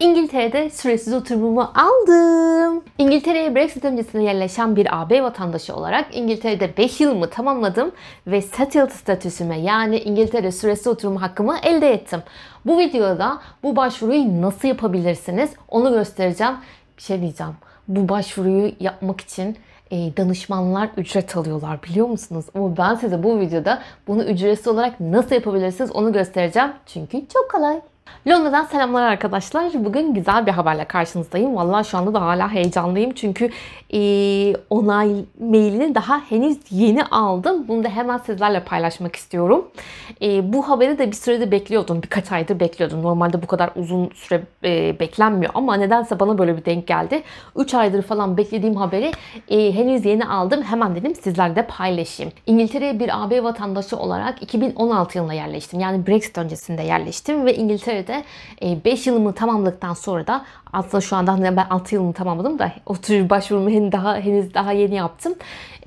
İngiltere'de süresiz oturumumu aldım. İngiltere'ye Brexit öncesinde yerleşen bir AB vatandaşı olarak İngiltere'de 5 yılımı tamamladım ve settled statüsüme yani İngiltere süresiz oturumu hakkımı elde ettim. Bu videoda bu başvuruyu nasıl yapabilirsiniz onu göstereceğim. Bir şey diyeceğim. Bu başvuruyu yapmak için e, danışmanlar ücret alıyorlar biliyor musunuz? Ama ben size bu videoda bunu ücretsiz olarak nasıl yapabilirsiniz onu göstereceğim. Çünkü çok kolay. Londra'dan selamlar arkadaşlar. Bugün güzel bir haberle karşınızdayım. Valla şu anda da hala heyecanlıyım. Çünkü e, onay mailini daha henüz yeni aldım. Bunu da hemen sizlerle paylaşmak istiyorum. E, bu haberi de bir süredir bekliyordum. Birkaç aydır bekliyordum. Normalde bu kadar uzun süre e, beklenmiyor. Ama nedense bana böyle bir denk geldi. 3 aydır falan beklediğim haberi e, henüz yeni aldım. Hemen dedim sizlerle de paylaşayım. İngiltere'ye bir AB vatandaşı olarak 2016 yılında yerleştim. Yani Brexit öncesinde yerleştim ve İngiltere üzere de 5 yılımı tamamladıktan sonra da aslında şu anda hani ben 6 yılımı tamamladım da o tür başvurumu henüz daha, henüz daha yeni yaptım.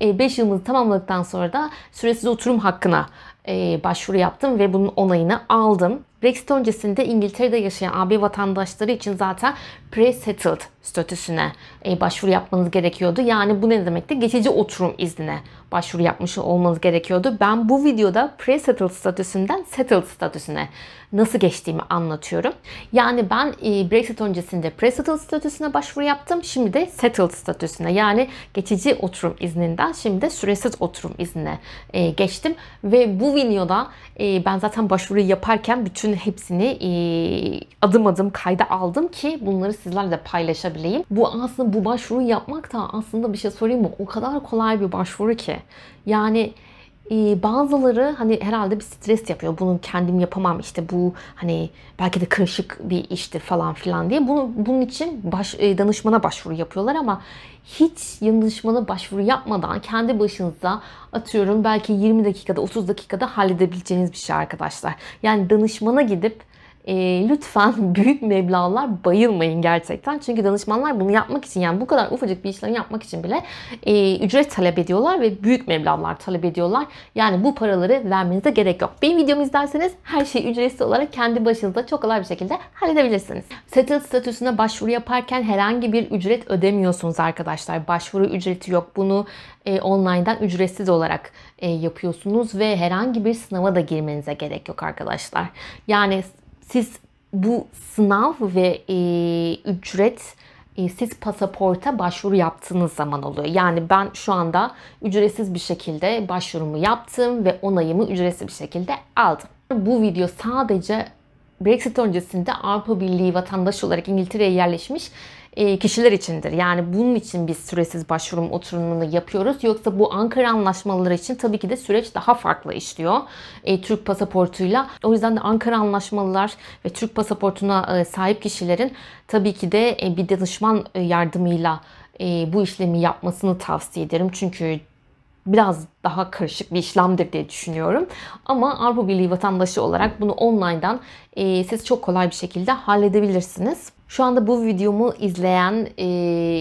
5 e, yılımı tamamladıktan sonra da süresiz oturum hakkına e, başvuru yaptım ve bunun onayını aldım. Brexit öncesinde İngiltere'de yaşayan AB vatandaşları için zaten pre-settled statüsüne e, başvuru yapmanız gerekiyordu. Yani bu ne demekti? Geçici oturum iznine başvuru yapmış olmanız gerekiyordu. Ben bu videoda pre-settled statüsünden settled statüsüne nasıl geçtiğimi anlatıyorum. Yani ben e, Brexit öncesinde pre-settled statüsüne başvuru yaptım. Şimdi de settled statüsüne yani geçici oturum izninden şimdi de süresiz oturum iznine geçtim. Ve bu videoda e, ben zaten başvuru yaparken bütün için hepsini e, adım adım kayda aldım ki bunları sizlerle paylaşabileyim. Bu aslında bu başvuru yapmak da aslında bir şey sorayım mı? O kadar kolay bir başvuru ki. Yani ee, bazıları hani herhalde bir stres yapıyor. Bunu kendim yapamam işte bu hani belki de karışık bir iştir falan filan diye. Bunu, bunun için baş, e, danışmana başvuru yapıyorlar ama hiç danışmana başvuru yapmadan kendi başınıza atıyorum belki 20 dakikada 30 dakikada halledebileceğiniz bir şey arkadaşlar. Yani danışmana gidip e, lütfen büyük meblağlar bayılmayın gerçekten. Çünkü danışmanlar bunu yapmak için yani bu kadar ufacık bir işlemi yapmak için bile e, ücret talep ediyorlar ve büyük meblağlar talep ediyorlar. Yani bu paraları vermenize gerek yok. Benim videomu izlerseniz her şeyi ücretsiz olarak kendi başınıza çok kolay bir şekilde halledebilirsiniz. Settled statüsüne başvuru yaparken herhangi bir ücret ödemiyorsunuz arkadaşlar. Başvuru ücreti yok. Bunu e, online'dan ücretsiz olarak e, yapıyorsunuz ve herhangi bir sınava da girmenize gerek yok arkadaşlar. Yani siz bu sınav ve e, ücret e, siz pasaporta başvuru yaptığınız zaman oluyor. Yani ben şu anda ücretsiz bir şekilde başvurumu yaptım ve onayımı ücretsiz bir şekilde aldım. Bu video sadece Brexit öncesinde Avrupa Birliği vatandaşı olarak İngiltere'ye yerleşmiş e, kişiler içindir. Yani bunun için biz süresiz başvurum oturumunu yapıyoruz. Yoksa bu Ankara anlaşmaları için tabii ki de süreç daha farklı işliyor. E, Türk pasaportuyla. O yüzden de Ankara anlaşmalılar ve Türk pasaportuna e, sahip kişilerin tabii ki de e, bir danışman yardımıyla bu işlemi yapmasını tavsiye ederim. Çünkü biraz daha karışık bir işlemdir diye düşünüyorum. Ama Avrupa Birliği vatandaşı olarak bunu online'dan e, siz çok kolay bir şekilde halledebilirsiniz. Şu anda bu videomu izleyen e,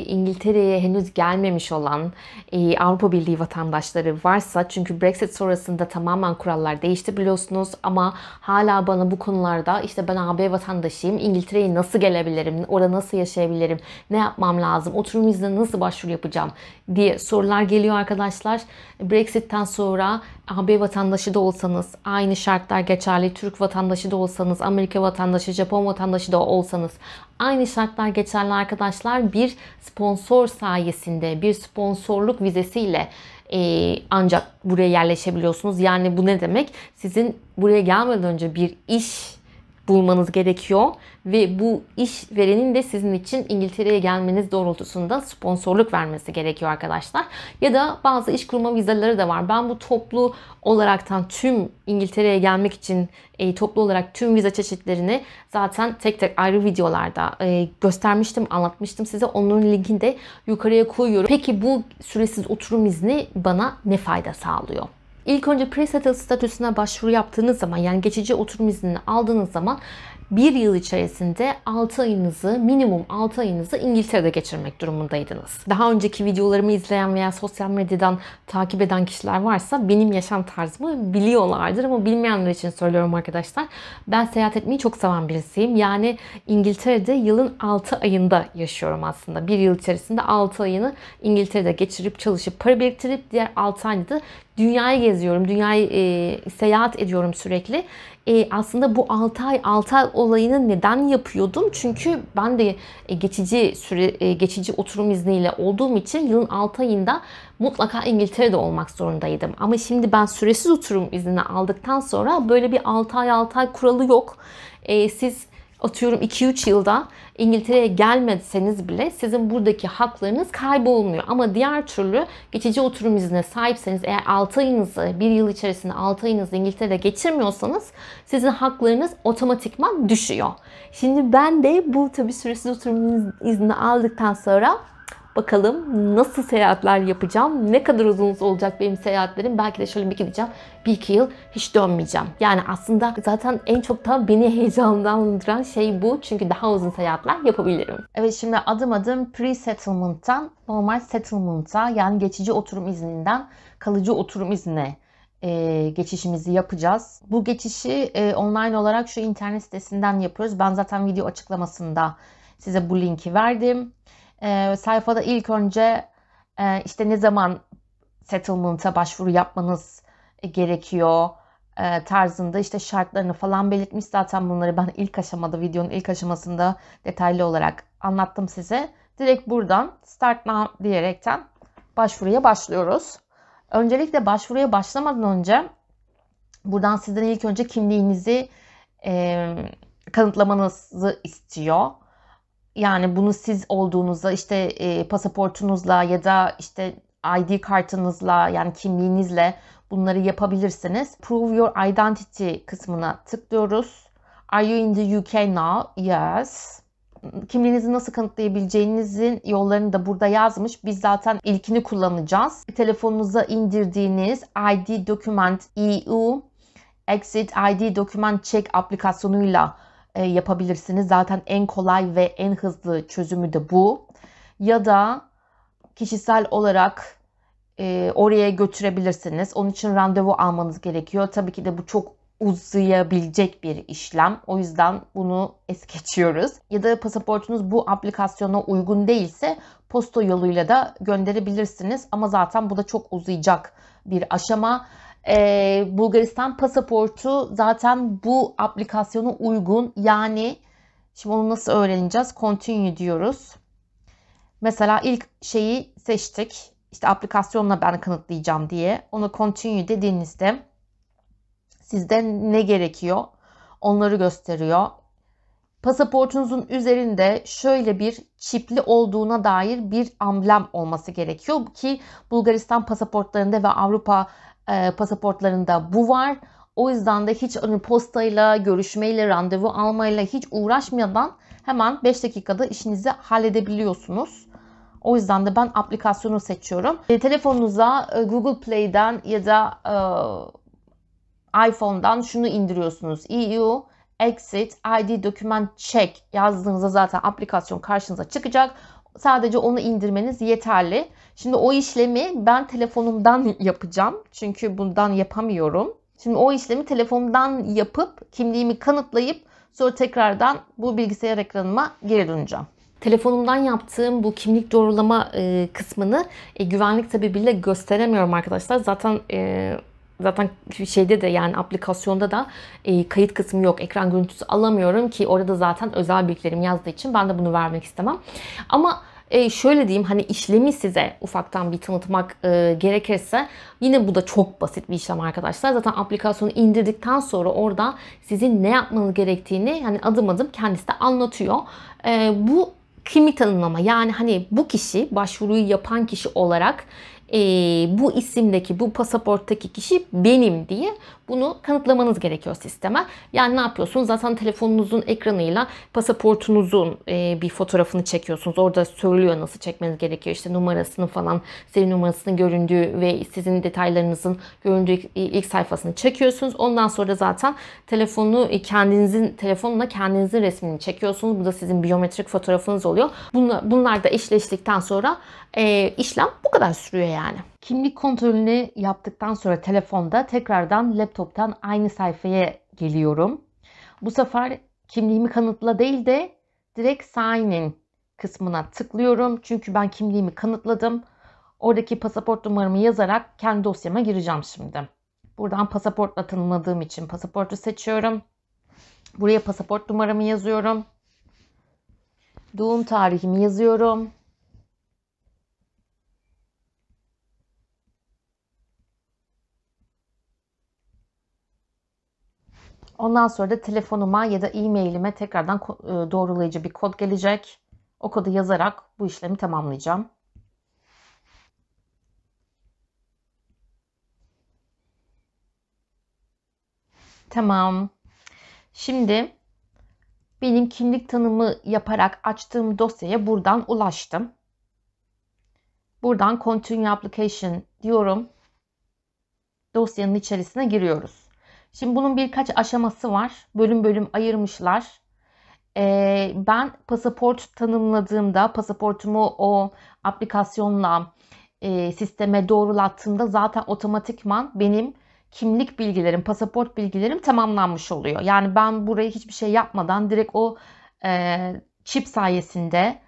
İngiltere'ye henüz gelmemiş olan e, Avrupa Birliği vatandaşları varsa çünkü Brexit sonrasında tamamen kurallar değişti biliyorsunuz ama hala bana bu konularda işte ben AB vatandaşıyım İngiltere'ye nasıl gelebilirim, orada nasıl yaşayabilirim, ne yapmam lazım, oturum iznine nasıl başvuru yapacağım diye sorular geliyor arkadaşlar. Brexit'ten sonra AB vatandaşı da olsanız, aynı şartlar geçerli Türk vatandaşı da olsanız, Amerika vatandaşı, Japon vatandaşı da olsanız aynı şartlar geçerli arkadaşlar bir sponsor sayesinde, bir sponsorluk vizesiyle e, ancak buraya yerleşebiliyorsunuz. Yani bu ne demek? Sizin buraya gelmeden önce bir iş bulmanız gerekiyor. Ve bu iş verenin de sizin için İngiltere'ye gelmeniz doğrultusunda sponsorluk vermesi gerekiyor arkadaşlar. Ya da bazı iş kurma vizeleri de var. Ben bu toplu olaraktan tüm İngiltere'ye gelmek için e, toplu olarak tüm vize çeşitlerini zaten tek tek ayrı videolarda e, göstermiştim, anlatmıştım size. Onların linkini de yukarıya koyuyorum. Peki bu süresiz oturum izni bana ne fayda sağlıyor? İlk önce pre-settled statüsüne başvuru yaptığınız zaman yani geçici oturum iznini aldığınız zaman bir yıl içerisinde 6 ayınızı, minimum 6 ayınızı İngiltere'de geçirmek durumundaydınız. Daha önceki videolarımı izleyen veya sosyal medyadan takip eden kişiler varsa benim yaşam tarzımı biliyorlardır ama bilmeyenler için söylüyorum arkadaşlar. Ben seyahat etmeyi çok seven birisiyim. Yani İngiltere'de yılın 6 ayında yaşıyorum aslında. Bir yıl içerisinde 6 ayını İngiltere'de geçirip çalışıp para biriktirip diğer 6 ayda da dünyayı geziyorum. Dünyayı e, seyahat ediyorum sürekli e, aslında bu 6 ay 6 ay olayını neden yapıyordum? Çünkü ben de e, geçici süre e, geçici oturum izniyle olduğum için yılın 6 ayında mutlaka İngiltere'de olmak zorundaydım. Ama şimdi ben süresiz oturum iznini aldıktan sonra böyle bir 6 ay 6 ay kuralı yok. E, siz atıyorum 2-3 yılda İngiltere'ye gelmeseniz bile sizin buradaki haklarınız kaybolmuyor. Ama diğer türlü geçici oturum iznine sahipseniz eğer 6 ayınızı 1 yıl içerisinde 6 ayınızı İngiltere'de geçirmiyorsanız sizin haklarınız otomatikman düşüyor. Şimdi ben de bu tabi süresiz oturum iznini aldıktan sonra Bakalım nasıl seyahatler yapacağım? Ne kadar uzun olacak benim seyahatlerim? Belki de şöyle bir gideceğim. Bir iki yıl hiç dönmeyeceğim. Yani aslında zaten en çok da beni heyecanlandıran şey bu. Çünkü daha uzun seyahatler yapabilirim. Evet şimdi adım adım pre-settlement'tan normal settlement'a yani geçici oturum izninden kalıcı oturum iznine e, geçişimizi yapacağız. Bu geçişi e, online olarak şu internet sitesinden yapıyoruz. Ben zaten video açıklamasında size bu linki verdim. E, sayfada ilk önce e, işte ne zaman settlement'a başvuru yapmanız gerekiyor e, tarzında işte şartlarını falan belirtmiş. Zaten bunları ben ilk aşamada videonun ilk aşamasında detaylı olarak anlattım size. Direkt buradan start now diyerekten başvuruya başlıyoruz. Öncelikle başvuruya başlamadan önce buradan sizden ilk önce kimliğinizi e, kanıtlamanızı istiyor. Yani bunu siz olduğunuzda işte e, pasaportunuzla ya da işte ID kartınızla yani kimliğinizle bunları yapabilirsiniz. Prove your identity kısmına tıklıyoruz. Are you in the UK now? Yes kimliğinizi nasıl kanıtlayabileceğinizin yollarını da burada yazmış. Biz zaten ilkini kullanacağız. Telefonunuza indirdiğiniz ID Document EU Exit ID Document Check aplikasyonuyla e, yapabilirsiniz. Zaten en kolay ve en hızlı çözümü de bu. Ya da kişisel olarak e, oraya götürebilirsiniz. Onun için randevu almanız gerekiyor. Tabii ki de bu çok uzayabilecek bir işlem. O yüzden bunu es geçiyoruz. Ya da pasaportunuz bu aplikasyona uygun değilse posta yoluyla da gönderebilirsiniz. Ama zaten bu da çok uzayacak bir aşama e, Bulgaristan pasaportu zaten bu aplikasyona uygun. Yani şimdi onu nasıl öğreneceğiz? Continue diyoruz. Mesela ilk şeyi seçtik. İşte aplikasyonla ben kanıtlayacağım diye. Ona continue dediğinizde sizde ne gerekiyor? Onları gösteriyor. Pasaportunuzun üzerinde şöyle bir çipli olduğuna dair bir amblem olması gerekiyor ki Bulgaristan pasaportlarında ve Avrupa e, pasaportlarında bu var. O yüzden de hiç hani postayla, görüşmeyle, randevu almayla hiç uğraşmadan hemen 5 dakikada işinizi halledebiliyorsunuz. O yüzden de ben aplikasyonu seçiyorum. E, telefonunuza e, Google Play'den ya da e, iPhone'dan şunu indiriyorsunuz. EU Exit ID Document Check yazdığınızda zaten aplikasyon karşınıza çıkacak. Sadece onu indirmeniz yeterli. Şimdi o işlemi ben telefonumdan yapacağım. Çünkü bundan yapamıyorum. Şimdi o işlemi telefonumdan yapıp kimliğimi kanıtlayıp sonra tekrardan bu bilgisayar ekranıma geri döneceğim. Telefonumdan yaptığım bu kimlik doğrulama kısmını e, güvenlik sebebiyle gösteremiyorum arkadaşlar. Zaten Zaten şeyde de yani aplikasyonda da e, kayıt kısmı yok. Ekran görüntüsü alamıyorum ki orada zaten özel bilgilerim yazdığı için ben de bunu vermek istemem. Ama e, şöyle diyeyim hani işlemi size ufaktan bir tanıtmak e, gerekirse yine bu da çok basit bir işlem arkadaşlar. Zaten aplikasyonu indirdikten sonra orada sizin ne yapmanız gerektiğini hani adım adım kendisi de anlatıyor. E, bu kimi tanımlama yani hani bu kişi başvuruyu yapan kişi olarak e, bu isimdeki bu pasaporttaki kişi benim diye bunu kanıtlamanız gerekiyor sisteme. Yani ne yapıyorsunuz? Zaten telefonunuzun ekranıyla pasaportunuzun e, bir fotoğrafını çekiyorsunuz. Orada söylüyor nasıl çekmeniz gerekiyor. İşte numarasını falan, seri numarasının göründüğü ve sizin detaylarınızın göründüğü ilk sayfasını çekiyorsunuz. Ondan sonra zaten telefonu e, kendinizin telefonla kendinizin resmini çekiyorsunuz. Bu da sizin biyometrik fotoğrafınız oluyor. Bunlar, bunlar da işleştikten sonra e, işlem bu kadar sürüyor yani. Kimlik kontrolünü yaptıktan sonra telefonda tekrardan laptoptan aynı sayfaya geliyorum. Bu sefer kimliğimi kanıtla değil de direkt sign in kısmına tıklıyorum. Çünkü ben kimliğimi kanıtladım. Oradaki pasaport numaramı yazarak kendi dosyama gireceğim şimdi. Buradan pasaportla tanımadığım için pasaportu seçiyorum. Buraya pasaport numaramı yazıyorum. Doğum tarihimi yazıyorum. Ondan sonra da telefonuma ya da e-mailime tekrardan e, doğrulayıcı bir kod gelecek. O kodu yazarak bu işlemi tamamlayacağım. Tamam. Şimdi benim kimlik tanımı yaparak açtığım dosyaya buradan ulaştım. Buradan Continue Application diyorum. Dosyanın içerisine giriyoruz. Şimdi bunun birkaç aşaması var. Bölüm bölüm ayırmışlar. Ee, ben pasaport tanımladığımda pasaportumu o aplikasyonla e, sisteme doğrulattığımda zaten otomatikman benim kimlik bilgilerim, pasaport bilgilerim tamamlanmış oluyor. Yani ben buraya hiçbir şey yapmadan direkt o e, çip sayesinde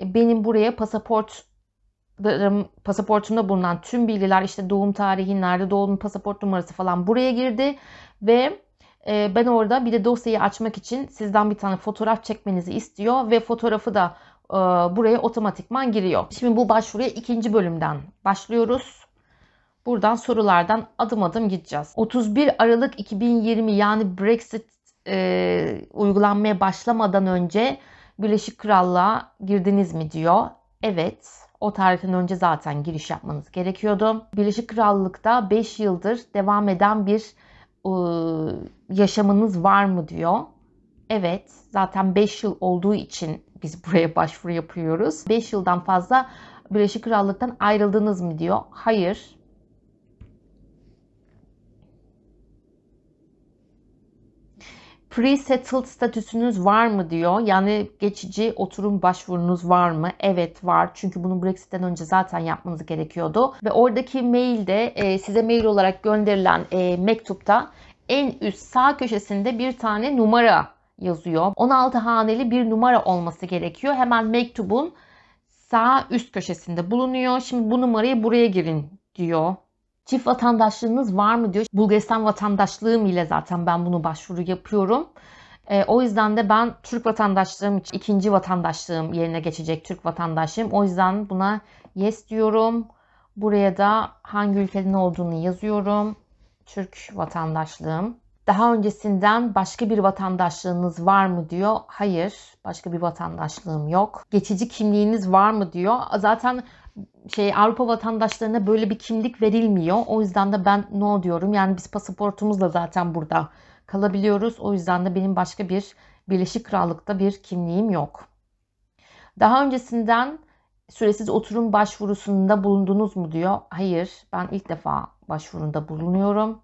e, benim buraya pasaport pasaportumda bulunan tüm bilgiler işte doğum tarihi, nerede doğdum, pasaport numarası falan buraya girdi. Ve e, ben orada bir de dosyayı açmak için sizden bir tane fotoğraf çekmenizi istiyor ve fotoğrafı da e, buraya otomatikman giriyor. Şimdi bu başvuruya ikinci bölümden başlıyoruz. Buradan sorulardan adım adım gideceğiz. 31 Aralık 2020 yani Brexit e, uygulanmaya başlamadan önce Birleşik Krallığa girdiniz mi diyor. Evet. O tarihten önce zaten giriş yapmanız gerekiyordu. Birleşik Krallık'ta 5 yıldır devam eden bir e, yaşamınız var mı diyor. Evet zaten 5 yıl olduğu için biz buraya başvuru yapıyoruz. 5 yıldan fazla Birleşik Krallık'tan ayrıldınız mı diyor. Hayır Pre-settled statüsünüz var mı diyor. Yani geçici oturum başvurunuz var mı? Evet var. Çünkü bunu Brexit'ten önce zaten yapmanız gerekiyordu. Ve oradaki mailde e, size mail olarak gönderilen e, mektupta en üst sağ köşesinde bir tane numara yazıyor. 16 haneli bir numara olması gerekiyor. Hemen mektubun sağ üst köşesinde bulunuyor. Şimdi bu numarayı buraya girin diyor Çift vatandaşlığınız var mı diyor. Bulgaristan vatandaşlığım ile zaten ben bunu başvuru yapıyorum. E, o yüzden de ben Türk vatandaşlığım için ikinci vatandaşlığım yerine geçecek Türk vatandaşlığım. O yüzden buna yes diyorum. Buraya da hangi ülkenin olduğunu yazıyorum. Türk vatandaşlığım. Daha öncesinden başka bir vatandaşlığınız var mı diyor. Hayır, başka bir vatandaşlığım yok. Geçici kimliğiniz var mı diyor. Zaten şey Avrupa vatandaşlarına böyle bir kimlik verilmiyor. O yüzden de ben no diyorum. Yani biz pasaportumuzla zaten burada kalabiliyoruz. O yüzden de benim başka bir Birleşik Krallık'ta bir kimliğim yok. Daha öncesinden süresiz oturum başvurusunda bulundunuz mu diyor. Hayır ben ilk defa başvurunda bulunuyorum.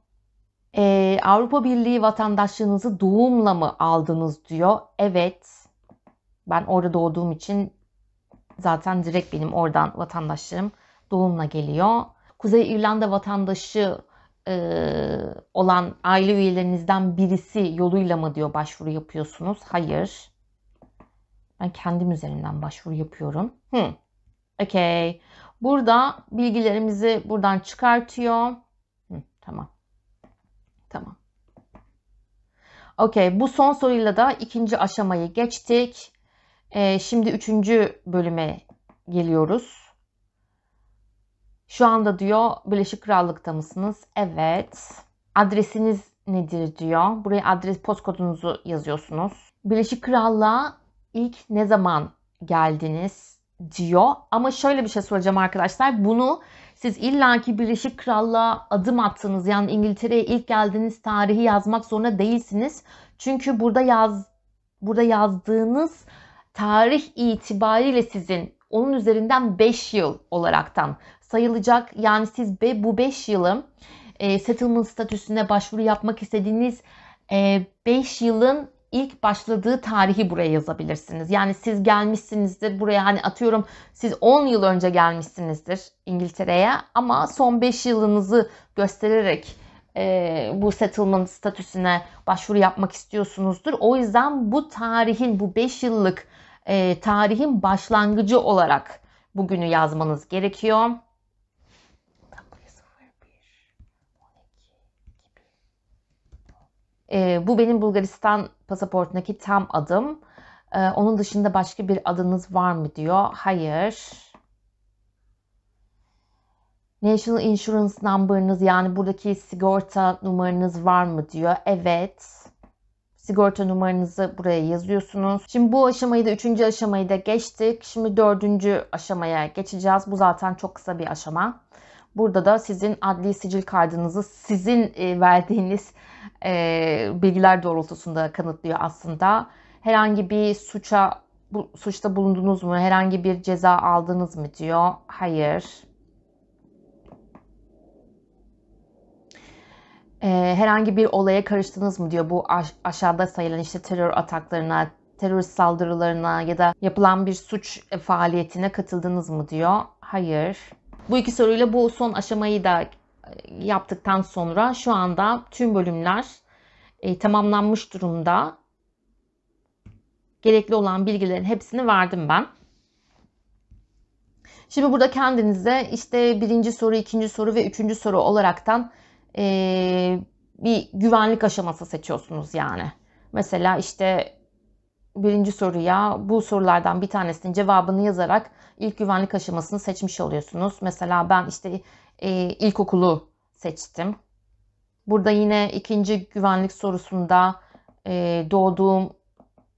Ee, Avrupa Birliği vatandaşlığınızı doğumla mı aldınız diyor. Evet ben orada doğduğum için zaten direkt benim oradan vatandaşlarım doğumla geliyor. Kuzey İrlanda vatandaşı e, olan aile üyelerinizden birisi yoluyla mı diyor başvuru yapıyorsunuz? Hayır. Ben kendim üzerinden başvuru yapıyorum. Hmm. Okay. Burada bilgilerimizi buradan çıkartıyor. Hmm, tamam. Tamam. Okay. Bu son soruyla da ikinci aşamayı geçtik. E, şimdi üçüncü bölüme geliyoruz. Şu anda diyor Birleşik Krallık'ta mısınız? Evet. Adresiniz nedir diyor. Buraya adres postkodunuzu yazıyorsunuz. Birleşik Krallığa ilk ne zaman geldiniz diyor. Ama şöyle bir şey soracağım arkadaşlar. Bunu siz illaki Birleşik Krallığa adım attınız. Yani İngiltere'ye ilk geldiğiniz tarihi yazmak zorunda değilsiniz. Çünkü burada yaz burada yazdığınız tarih itibariyle sizin onun üzerinden 5 yıl olaraktan sayılacak. Yani siz bu 5 yılın e, settlement statüsüne başvuru yapmak istediğiniz 5 e, yılın ilk başladığı tarihi buraya yazabilirsiniz. Yani siz gelmişsinizdir buraya hani atıyorum siz 10 yıl önce gelmişsinizdir İngiltere'ye ama son 5 yılınızı göstererek e, bu settlement statüsüne başvuru yapmak istiyorsunuzdur. O yüzden bu tarihin bu 5 yıllık e, tarihin başlangıcı olarak bugünü yazmanız gerekiyor. E, bu benim Bulgaristan pasaportundaki tam adım. E, onun dışında başka bir adınız var mı diyor. Hayır. National Insurance Number'ınız yani buradaki sigorta numaranız var mı diyor. Evet. Sigorta numaranızı buraya yazıyorsunuz. Şimdi bu aşamayı da 3. aşamayı da geçtik. Şimdi 4. aşamaya geçeceğiz. Bu zaten çok kısa bir aşama. Burada da sizin adli sicil kaydınızı sizin e, verdiğiniz e, bilgiler doğrultusunda kanıtlıyor aslında. Herhangi bir suça bu, suçta bulundunuz mu? Herhangi bir ceza aldınız mı diyor. Hayır e, herhangi bir olaya karıştınız mı diyor. Bu aşağıda sayılan işte terör ataklarına, terörist saldırılarına ya da yapılan bir suç faaliyetine katıldınız mı diyor. Hayır. Bu iki soruyla bu son aşamayı da e, yaptıktan sonra şu anda tüm bölümler e, tamamlanmış durumda. Gerekli olan bilgilerin hepsini verdim ben. Şimdi burada kendinize işte birinci soru, ikinci soru ve üçüncü soru olaraktan e, bir güvenlik aşaması seçiyorsunuz yani. Mesela işte birinci soruya bu sorulardan bir tanesinin cevabını yazarak ilk güvenlik aşamasını seçmiş oluyorsunuz. Mesela ben işte e, ilkokulu seçtim. Burada yine ikinci güvenlik sorusunda e, doğduğum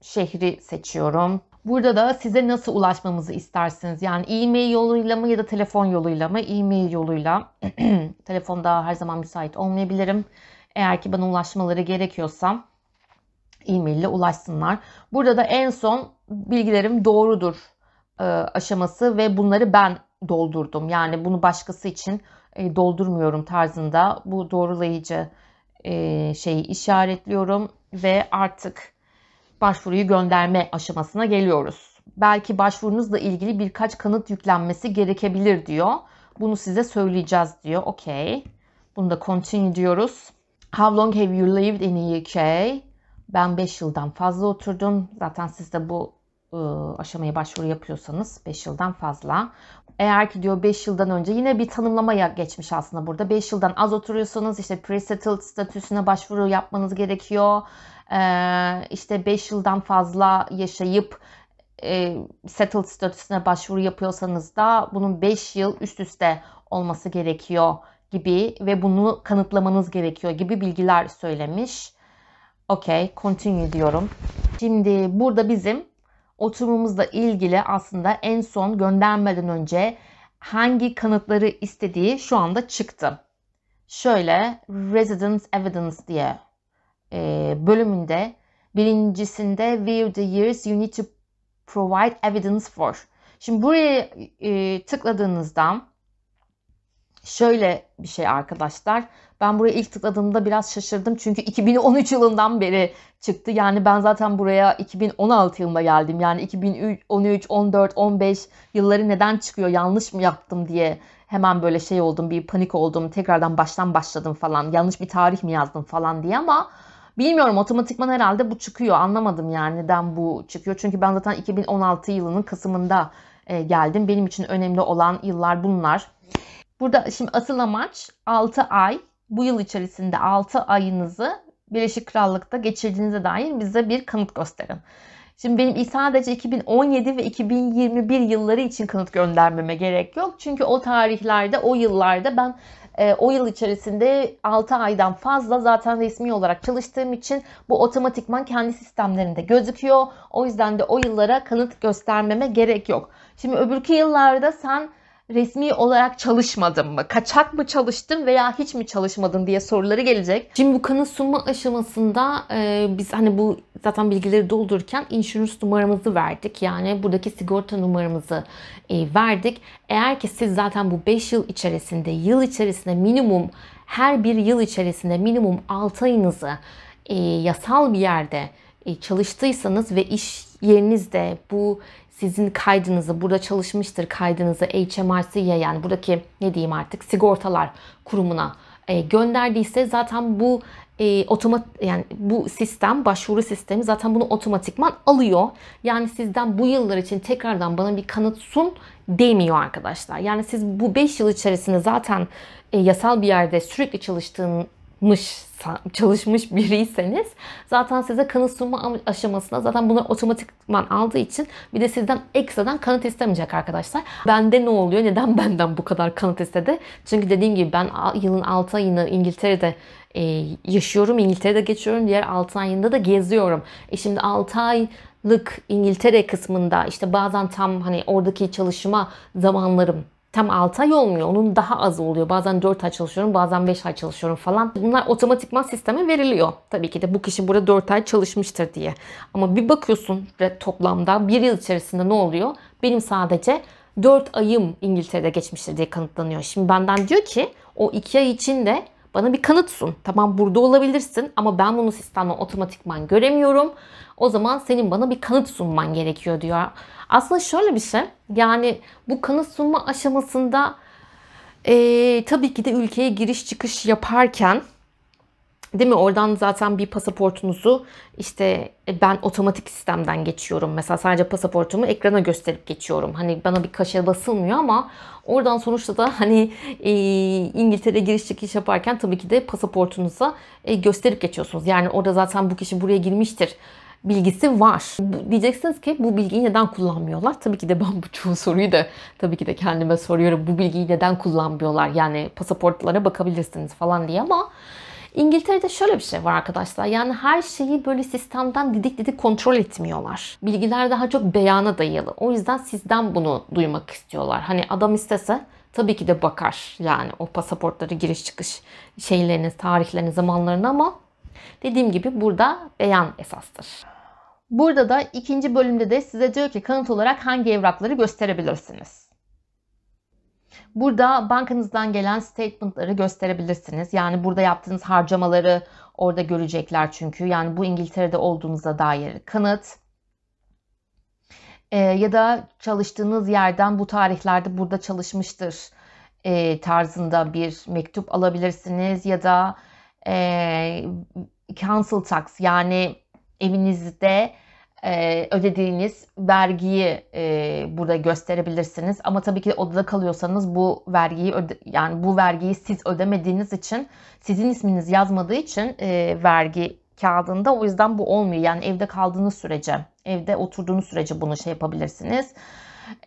şehri seçiyorum. Burada da size nasıl ulaşmamızı istersiniz? Yani e-mail yoluyla mı ya da telefon yoluyla mı? E-mail yoluyla. Telefonda her zaman müsait olmayabilirim. Eğer ki bana ulaşmaları gerekiyorsa e-mail ile ulaşsınlar. Burada da en son bilgilerim doğrudur e, aşaması ve bunları ben doldurdum. Yani bunu başkası için e, doldurmuyorum tarzında bu doğrulayıcı e, şeyi işaretliyorum ve artık başvuruyu gönderme aşamasına geliyoruz. Belki başvurunuzla ilgili birkaç kanıt yüklenmesi gerekebilir diyor. Bunu size söyleyeceğiz diyor. Okey. Bunu da continue diyoruz. How long have you lived in the UK? Ben 5 yıldan fazla oturdum. Zaten siz de bu e, aşamaya başvuru yapıyorsanız 5 yıldan fazla. Eğer ki diyor 5 yıldan önce yine bir tanımlamaya geçmiş aslında burada. 5 yıldan az oturuyorsanız işte pre-settled statüsüne başvuru yapmanız gerekiyor. Ee, işte 5 yıldan fazla yaşayıp e, settled statüsüne başvuru yapıyorsanız da bunun 5 yıl üst üste olması gerekiyor gibi ve bunu kanıtlamanız gerekiyor gibi bilgiler söylemiş. Okey, continue diyorum. Şimdi burada bizim oturumumuzla ilgili aslında en son göndermeden önce hangi kanıtları istediği şu anda çıktı. Şöyle Residence Evidence diye e, bölümünde birincisinde Where the years you need to provide evidence for. Şimdi buraya e, tıkladığınızda Şöyle bir şey arkadaşlar. Ben buraya ilk tıkladığımda biraz şaşırdım. Çünkü 2013 yılından beri çıktı. Yani ben zaten buraya 2016 yılında geldim. Yani 2013, 14, 15 yılları neden çıkıyor? Yanlış mı yaptım diye hemen böyle şey oldum. Bir panik oldum. Tekrardan baştan başladım falan. Yanlış bir tarih mi yazdım falan diye ama Bilmiyorum otomatikman herhalde bu çıkıyor. Anlamadım yani neden bu çıkıyor. Çünkü ben zaten 2016 yılının Kasım'ında e, geldim. Benim için önemli olan yıllar bunlar. Burada şimdi asıl amaç 6 ay bu yıl içerisinde 6 ayınızı Birleşik Krallık'ta geçirdiğinize dair bize bir kanıt gösterin. Şimdi benim sadece 2017 ve 2021 yılları için kanıt göndermeme gerek yok. Çünkü o tarihlerde, o yıllarda ben e, o yıl içerisinde 6 aydan fazla zaten resmi olarak çalıştığım için bu otomatikman kendi sistemlerinde gözüküyor. O yüzden de o yıllara kanıt göstermeme gerek yok. Şimdi öbürkü yıllarda sen resmi olarak çalışmadım mı? Kaçak mı çalıştım veya hiç mi çalışmadın diye soruları gelecek. Şimdi bu kanıt sunma aşamasında e, biz hani bu zaten bilgileri doldururken insurance numaramızı verdik. Yani buradaki sigorta numaramızı e, verdik. Eğer ki siz zaten bu 5 yıl içerisinde, yıl içerisinde minimum her bir yıl içerisinde minimum 6 ayınızı e, yasal bir yerde e, çalıştıysanız ve iş yerinizde bu sizin kaydınızı, burada çalışmıştır kaydınızı HMRC'ye yani buradaki ne diyeyim artık sigortalar kurumuna e, gönderdiyse zaten bu e, otomat yani bu sistem başvuru sistemi zaten bunu otomatikman alıyor. Yani sizden bu yıllar için tekrardan bana bir kanıt sun demiyor arkadaşlar. Yani siz bu 5 yıl içerisinde zaten e, yasal bir yerde sürekli çalıştığın mış çalışmış biriyseniz zaten size kanıt sunma aşamasına zaten bunu otomatikman aldığı için bir de sizden ekstradan kanıt istemeyecek arkadaşlar. Bende ne oluyor? Neden benden bu kadar kanıt istedi? Çünkü dediğim gibi ben yılın 6 ayını İngiltere'de e, yaşıyorum. İngiltere'de geçiyorum. Diğer 6 ayında da geziyorum. E şimdi 6 ay lık İngiltere kısmında işte bazen tam hani oradaki çalışma zamanlarım tam 6 ay olmuyor. Onun daha az oluyor. Bazen 4 ay çalışıyorum, bazen 5 ay çalışıyorum falan. Bunlar otomatikman sisteme veriliyor. Tabii ki de bu kişi burada 4 ay çalışmıştır diye. Ama bir bakıyorsun toplamda bir yıl içerisinde ne oluyor? Benim sadece 4 ayım İngiltere'de geçmiştir diye kanıtlanıyor. Şimdi benden diyor ki o 2 ay içinde bana bir kanıt sun. Tamam burada olabilirsin ama ben bunu sistemden otomatikman göremiyorum. O zaman senin bana bir kanıt sunman gerekiyor diyor. Aslında şöyle bir şey. Yani bu kanıt sunma aşamasında e, tabii ki de ülkeye giriş çıkış yaparken Değil mi? Oradan zaten bir pasaportunuzu işte e, ben otomatik sistemden geçiyorum. Mesela sadece pasaportumu ekrana gösterip geçiyorum. Hani bana bir kaşe basılmıyor ama oradan sonuçta da hani e, İngiltere giriş çıkış yaparken tabii ki de pasaportunuza e, gösterip geçiyorsunuz. Yani orada zaten bu kişi buraya girmiştir bilgisi var. Bu, diyeceksiniz ki bu bilgiyi neden kullanmıyorlar? Tabii ki de ben bu çoğu soruyu da tabii ki de kendime soruyorum. Bu bilgiyi neden kullanmıyorlar? Yani pasaportlara bakabilirsiniz falan diye ama İngiltere'de şöyle bir şey var arkadaşlar. Yani her şeyi böyle sistemden didik didik kontrol etmiyorlar. Bilgiler daha çok beyana dayalı. O yüzden sizden bunu duymak istiyorlar. Hani adam istese tabii ki de bakar. Yani o pasaportları giriş çıkış şeylerini, tarihlerini, zamanlarını ama dediğim gibi burada beyan esastır. Burada da ikinci bölümde de size diyor ki kanıt olarak hangi evrakları gösterebilirsiniz. Burada bankanızdan gelen statement'ları gösterebilirsiniz. Yani burada yaptığınız harcamaları orada görecekler çünkü. Yani bu İngiltere'de olduğunuza dair kanıt e, ya da çalıştığınız yerden bu tarihlerde burada çalışmıştır e, tarzında bir mektup alabilirsiniz ya da e, council tax yani evinizde e, ödediğiniz vergiyi e, burada gösterebilirsiniz. Ama tabii ki odada kalıyorsanız bu vergiyi öde, yani bu vergiyi siz ödemediğiniz için sizin isminiz yazmadığı için e, vergi kağıdında o yüzden bu olmuyor. Yani evde kaldığınız sürece, evde oturduğunuz sürece bunu şey yapabilirsiniz.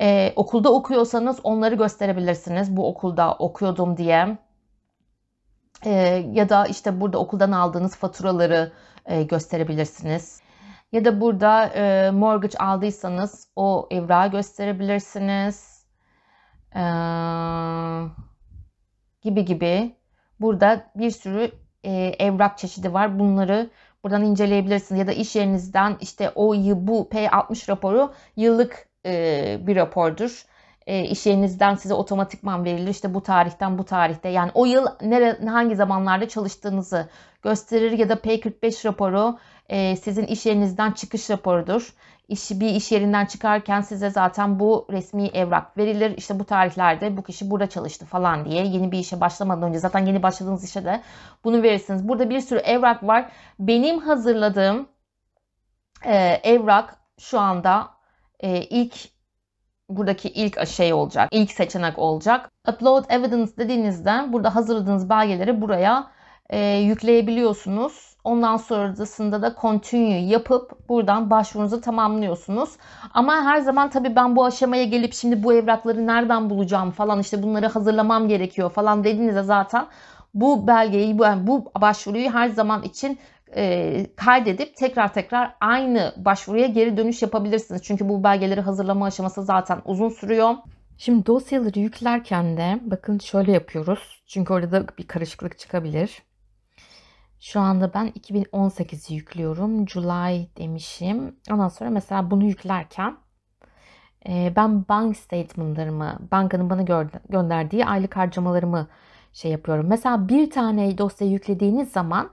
Ee, okulda okuyorsanız onları gösterebilirsiniz. Bu okulda okuyordum diye. Ee, ya da işte burada okuldan aldığınız faturaları e, gösterebilirsiniz. Ya da burada e, mortgage aldıysanız o evrağı gösterebilirsiniz. E, gibi gibi. Burada bir sürü e, evrak çeşidi var. Bunları buradan inceleyebilirsiniz. Ya da iş yerinizden işte o bu P60 raporu yıllık e, bir rapordur e, iş yerinizden size otomatikman verilir. İşte bu tarihten bu tarihte yani o yıl nere, hangi zamanlarda çalıştığınızı gösterir ya da P45 raporu e, sizin iş yerinizden çıkış raporudur. İş, bir iş yerinden çıkarken size zaten bu resmi evrak verilir. İşte bu tarihlerde bu kişi burada çalıştı falan diye. Yeni bir işe başlamadan önce zaten yeni başladığınız işe de bunu verirsiniz. Burada bir sürü evrak var. Benim hazırladığım e, evrak şu anda e, ilk buradaki ilk şey olacak. ilk seçenek olacak. Upload evidence dediğinizde burada hazırladığınız belgeleri buraya e, yükleyebiliyorsunuz. Ondan sonrasında da continue yapıp buradan başvurunuzu tamamlıyorsunuz. Ama her zaman tabii ben bu aşamaya gelip şimdi bu evrakları nereden bulacağım falan işte bunları hazırlamam gerekiyor falan dediğinizde zaten bu belgeyi, bu, yani bu başvuruyu her zaman için e, kaydedip tekrar tekrar aynı başvuruya geri dönüş yapabilirsiniz. Çünkü bu belgeleri hazırlama aşaması zaten uzun sürüyor. Şimdi dosyaları yüklerken de bakın şöyle yapıyoruz. Çünkü orada da bir karışıklık çıkabilir. Şu anda ben 2018'i yüklüyorum. July demişim. Ondan sonra mesela bunu yüklerken e, ben bank statement'larımı, bankanın bana gönderdiği aylık harcamalarımı şey yapıyorum. Mesela bir tane dosya yüklediğiniz zaman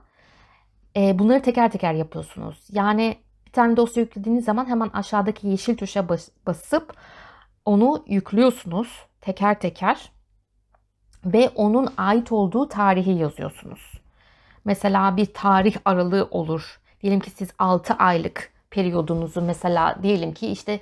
e, bunları teker teker yapıyorsunuz. Yani bir tane dosya yüklediğiniz zaman hemen aşağıdaki yeşil tuşa basıp onu yüklüyorsunuz teker teker ve onun ait olduğu tarihi yazıyorsunuz mesela bir tarih aralığı olur. Diyelim ki siz 6 aylık periyodunuzu mesela diyelim ki işte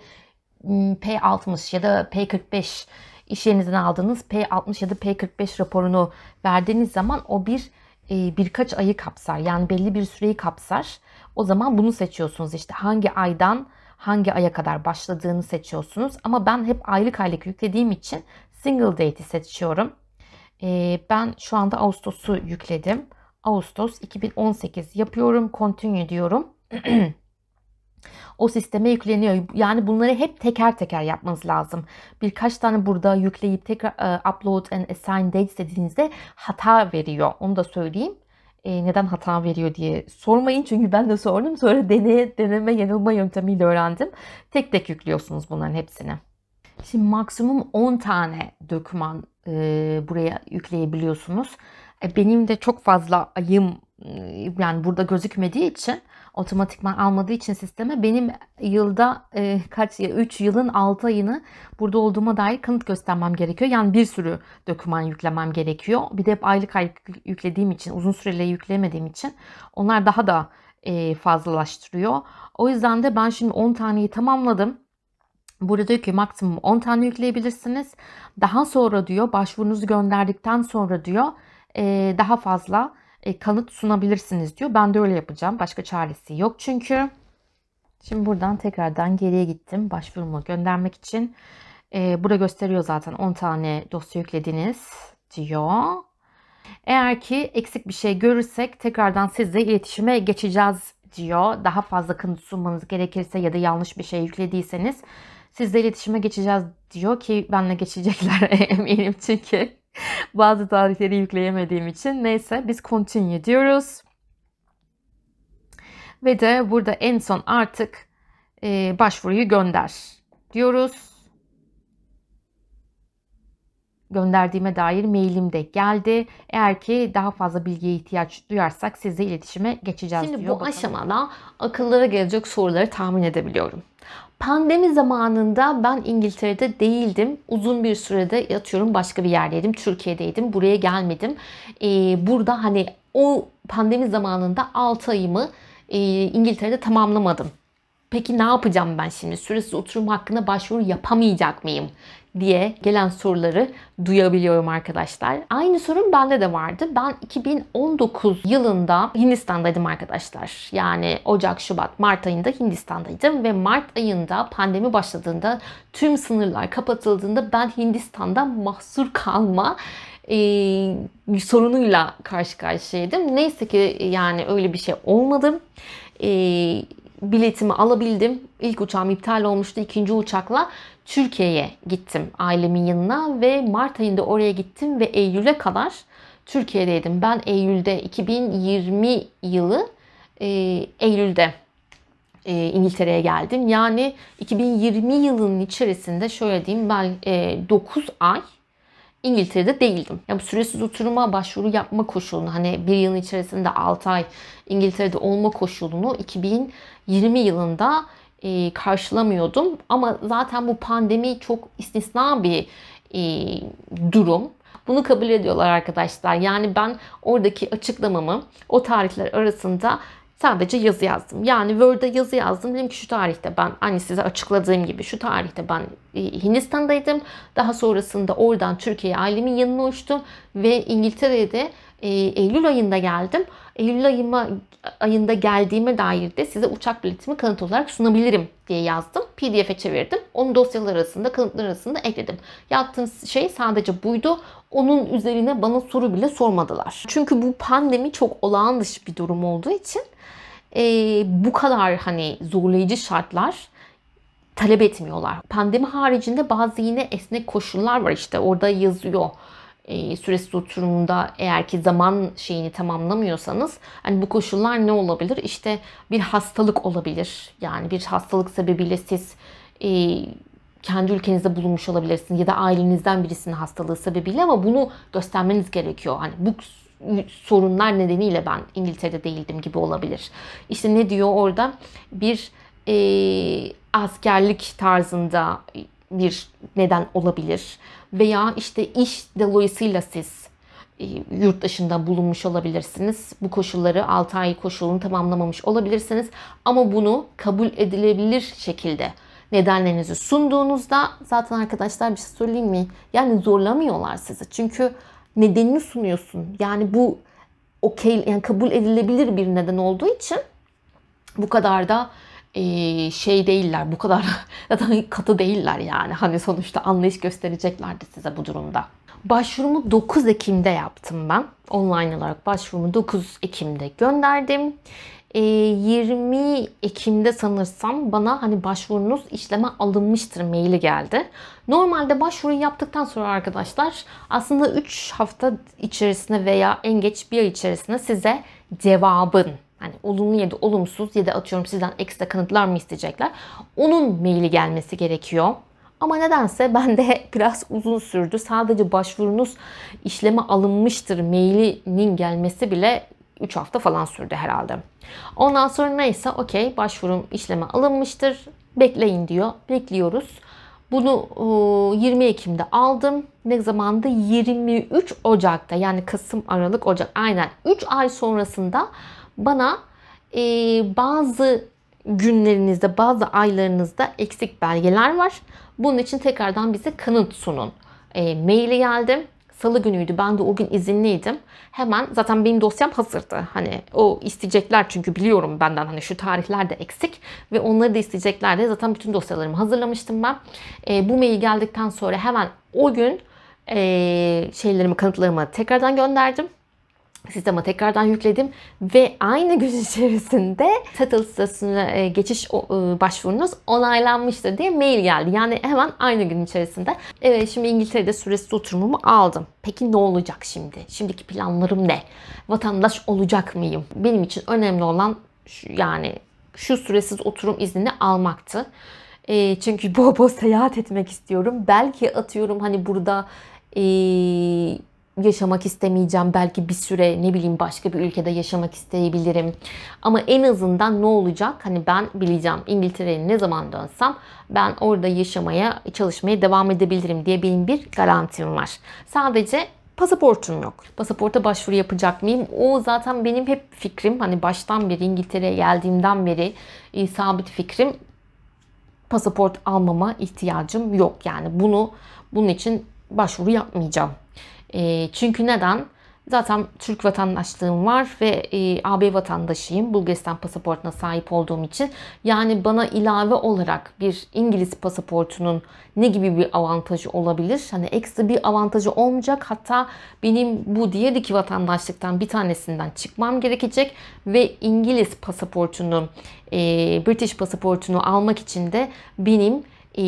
P60 ya da P45 iş yerinizden aldığınız P60 ya da P45 raporunu verdiğiniz zaman o bir e, birkaç ayı kapsar. Yani belli bir süreyi kapsar. O zaman bunu seçiyorsunuz işte hangi aydan hangi aya kadar başladığını seçiyorsunuz. Ama ben hep aylık aylık yüklediğim için single date'i seçiyorum. E, ben şu anda Ağustos'u yükledim. Ağustos 2018 yapıyorum. Continue diyorum. o sisteme yükleniyor. Yani bunları hep teker teker yapmanız lazım. Birkaç tane burada yükleyip tekrar uh, upload and assign dates dediğinizde hata veriyor. Onu da söyleyeyim. E, neden hata veriyor diye sormayın. Çünkü ben de sordum. Sonra deneye, deneme yanılma yöntemiyle öğrendim. Tek tek yüklüyorsunuz bunların hepsini. Şimdi maksimum 10 tane döküman e, buraya yükleyebiliyorsunuz. E, benim de çok fazla ayım ıı, yani burada gözükmediği için otomatikman almadığı için sisteme benim yılda e, kaç 3 yılın 6 ayını burada olduğuma dair kanıt göstermem gerekiyor. Yani bir sürü doküman yüklemem gerekiyor. Bir de hep aylık aylık yüklediğim için uzun süreli yüklemediğim için onlar daha da e, fazlalaştırıyor. O yüzden de ben şimdi 10 taneyi tamamladım. Burada diyor ki maksimum 10 tane yükleyebilirsiniz. Daha sonra diyor başvurunuzu gönderdikten sonra diyor e, daha fazla e, kanıt sunabilirsiniz diyor. Ben de öyle yapacağım. Başka çaresi yok çünkü. Şimdi buradan tekrardan geriye gittim başvurumu göndermek için. E, burada gösteriyor zaten 10 tane dosya yüklediniz diyor. Eğer ki eksik bir şey görürsek tekrardan sizle iletişime geçeceğiz diyor. Daha fazla kanıt sunmanız gerekirse ya da yanlış bir şey yüklediyseniz Sizle iletişime geçeceğiz diyor ki benle geçecekler eminim çünkü bazı tarihleri yükleyemediğim için. Neyse biz continue diyoruz. Ve de burada en son artık e, başvuruyu gönder diyoruz. Gönderdiğime dair mailim de geldi. Eğer ki daha fazla bilgiye ihtiyaç duyarsak sizle iletişime geçeceğiz Şimdi diyor. Şimdi bu Bakalım. aşamada akıllara gelecek soruları tahmin edebiliyorum. Pandemi zamanında ben İngiltere'de değildim. Uzun bir sürede yatıyorum başka bir yerdeydim. Türkiye'deydim. Buraya gelmedim. Ee, burada hani o pandemi zamanında 6 ayımı e, İngiltere'de tamamlamadım. Peki ne yapacağım ben şimdi? Süresiz oturum hakkına başvuru yapamayacak mıyım? diye gelen soruları duyabiliyorum arkadaşlar. Aynı sorun bende de vardı. Ben 2019 yılında Hindistan'daydım arkadaşlar. Yani Ocak, Şubat, Mart ayında Hindistan'daydım ve Mart ayında pandemi başladığında tüm sınırlar kapatıldığında ben Hindistan'da mahsur kalma ee, sorunuyla karşı karşıyaydım. Neyse ki e, yani öyle bir şey olmadı. ee, biletimi alabildim. İlk uçağım iptal olmuştu ikinci uçakla. Türkiye'ye gittim ailemin yanına ve Mart ayında oraya gittim ve Eylül'e kadar Türkiye'deydim. Ben Eylül'de 2020 yılı e, Eylül'de e, İngiltere'ye geldim. Yani 2020 yılının içerisinde şöyle diyeyim ben e, 9 ay İngiltere'de değildim. Bu süresiz oturuma başvuru yapma koşulunu hani bir yılın içerisinde 6 ay İngiltere'de olma koşulunu 2020 yılında e, karşılamıyordum. Ama zaten bu pandemi çok istisna bir e, durum. Bunu kabul ediyorlar arkadaşlar. Yani ben oradaki açıklamamı o tarihler arasında sadece yazı yazdım. Yani Word'e yazı yazdım. Dedim ki şu tarihte ben hani size açıkladığım gibi şu tarihte ben e, Hindistan'daydım. Daha sonrasında oradan Türkiye'ye ailemin yanına uçtum ve İngiltere'de e, Eylül ayında geldim. Eylül ayıma, ayında geldiğime dair de size uçak biletimi kanıt olarak sunabilirim diye yazdım. PDF'e çevirdim. Onu dosyalar arasında, kanıtlar arasında ekledim. Yaptığım şey sadece buydu. Onun üzerine bana soru bile sormadılar. Çünkü bu pandemi çok olağan dışı bir durum olduğu için e, bu kadar hani zorlayıcı şartlar talep etmiyorlar. Pandemi haricinde bazı yine esnek koşullar var işte orada yazıyor e, süresiz oturumunda eğer ki zaman şeyini tamamlamıyorsanız hani bu koşullar ne olabilir? İşte bir hastalık olabilir. Yani bir hastalık sebebiyle siz e, kendi ülkenizde bulunmuş olabilirsiniz ya da ailenizden birisinin hastalığı sebebiyle ama bunu göstermeniz gerekiyor. Hani bu sorunlar nedeniyle ben İngiltere'de değildim gibi olabilir. İşte ne diyor orada? Bir e, askerlik tarzında bir neden olabilir. Veya işte iş dolayısıyla siz e, yurt dışında bulunmuş olabilirsiniz. Bu koşulları 6 ay koşulunu tamamlamamış olabilirsiniz. Ama bunu kabul edilebilir şekilde nedenlerinizi sunduğunuzda zaten arkadaşlar bir şey söyleyeyim mi? Yani zorlamıyorlar sizi. Çünkü nedenini sunuyorsun. Yani bu okey yani kabul edilebilir bir neden olduğu için bu kadar da ee, şey değiller bu kadar zaten katı değiller yani hani sonuçta anlayış göstereceklerdi size bu durumda. Başvurumu 9 Ekim'de yaptım ben. Online olarak başvurumu 9 Ekim'de gönderdim. 20 ee, Ekim'de sanırsam bana hani başvurunuz işleme alınmıştır maili geldi. Normalde başvuruyu yaptıktan sonra arkadaşlar aslında 3 hafta içerisinde veya en geç bir ay içerisinde size cevabın Hani olumlu ya da olumsuz ya da atıyorum sizden ekstra kanıtlar mı isteyecekler? Onun maili gelmesi gerekiyor. Ama nedense bende biraz uzun sürdü. Sadece başvurunuz işleme alınmıştır mailinin gelmesi bile 3 hafta falan sürdü herhalde. Ondan sonra neyse okey başvurum işleme alınmıştır. Bekleyin diyor. Bekliyoruz. Bunu 20 e, Ekim'de aldım. Ne zamanda? 23 Ocak'ta yani Kasım, Aralık, Ocak aynen 3 ay sonrasında bana e, bazı günlerinizde, bazı aylarınızda eksik belgeler var. Bunun için tekrardan bize kanıt sunun. E, maili geldi. Salı günüydü. Ben de o gün izinliydim. Hemen zaten benim dosyam hazırdı. Hani o isteyecekler çünkü biliyorum benden hani şu tarihler de eksik ve onları da isteyecekler de zaten bütün dosyalarımı hazırlamıştım ben. E, bu mail geldikten sonra hemen o gün e, şeylerimi kanıtlarımı tekrardan gönderdim sisteme tekrardan yükledim ve aynı gün içerisinde Settle statüsüne e, geçiş e, başvurunuz onaylanmıştır diye mail geldi. Yani hemen aynı gün içerisinde. Evet şimdi İngiltere'de süresiz oturumumu aldım. Peki ne olacak şimdi? Şimdiki planlarım ne? Vatandaş olacak mıyım? Benim için önemli olan şu, yani şu süresiz oturum iznini almaktı. E, çünkü bol bol seyahat etmek istiyorum. Belki atıyorum hani burada eee yaşamak istemeyeceğim. Belki bir süre ne bileyim başka bir ülkede yaşamak isteyebilirim. Ama en azından ne olacak? Hani ben bileceğim İngiltere'ye ne zaman dönsem ben orada yaşamaya, çalışmaya devam edebilirim diye benim bir garantim var. Sadece pasaportum yok. Pasaporta başvuru yapacak mıyım? O zaten benim hep fikrim. Hani baştan beri İngiltere'ye geldiğimden beri e, sabit fikrim pasaport almama ihtiyacım yok. Yani bunu bunun için başvuru yapmayacağım. E, çünkü neden? Zaten Türk vatandaşlığım var ve e, AB vatandaşıyım. Bulgaristan pasaportuna sahip olduğum için. Yani bana ilave olarak bir İngiliz pasaportunun ne gibi bir avantajı olabilir? Hani ekstra bir avantajı olmayacak. Hatta benim bu diğer iki vatandaşlıktan bir tanesinden çıkmam gerekecek. Ve İngiliz pasaportunu, e, British pasaportunu almak için de benim... E,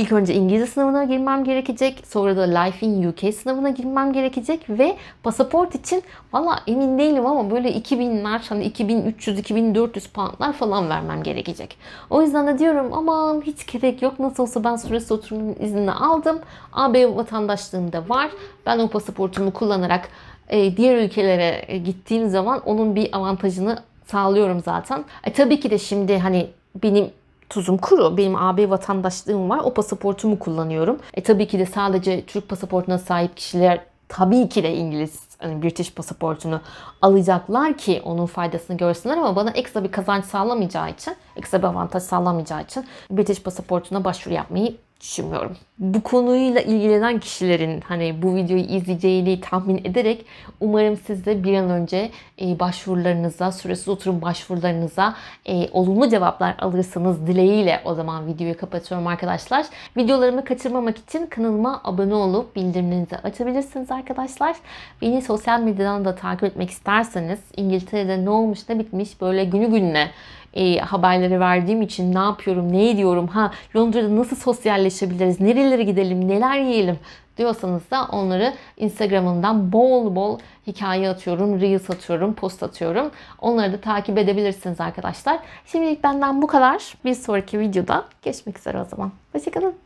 ilk önce İngilizce sınavına girmem gerekecek. Sonra da Life in UK sınavına girmem gerekecek ve pasaport için valla emin değilim ama böyle 2000'ler hani 2300-2400 puanlar falan vermem gerekecek. O yüzden de diyorum aman hiç gerek yok nasıl olsa ben süresiz oturumun iznini aldım. AB vatandaşlığım da var. Ben o pasaportumu kullanarak e, diğer ülkelere e, gittiğim zaman onun bir avantajını sağlıyorum zaten. E, tabii ki de şimdi hani benim tuzum kuru. Benim AB vatandaşlığım var. O pasaportumu kullanıyorum. E tabii ki de sadece Türk pasaportuna sahip kişiler tabii ki de İngiliz hani British pasaportunu alacaklar ki onun faydasını görsünler ama bana ekstra bir kazanç sağlamayacağı için, ekstra bir avantaj sağlamayacağı için British pasaportuna başvuru yapmayı düşünmüyorum. Bu konuyla ilgilenen kişilerin hani bu videoyu izleyeceğini tahmin ederek umarım siz de bir an önce e, başvurularınıza, süresiz oturum başvurularınıza e, olumlu cevaplar alırsınız dileğiyle o zaman videoyu kapatıyorum arkadaşlar. Videolarımı kaçırmamak için kanalıma abone olup bildirimlerinizi açabilirsiniz arkadaşlar. Beni sosyal medyadan da takip etmek isterseniz İngiltere'de ne olmuş ne bitmiş böyle günü gününe e, haberleri verdiğim için ne yapıyorum, ne ediyorum, ha Londra'da nasıl sosyalleşebiliriz, nerelere gidelim, neler yiyelim diyorsanız da onları Instagram'ımdan bol bol hikaye atıyorum, reels atıyorum, post atıyorum. Onları da takip edebilirsiniz arkadaşlar. Şimdilik benden bu kadar. Bir sonraki videoda geçmek üzere o zaman. Hoşçakalın.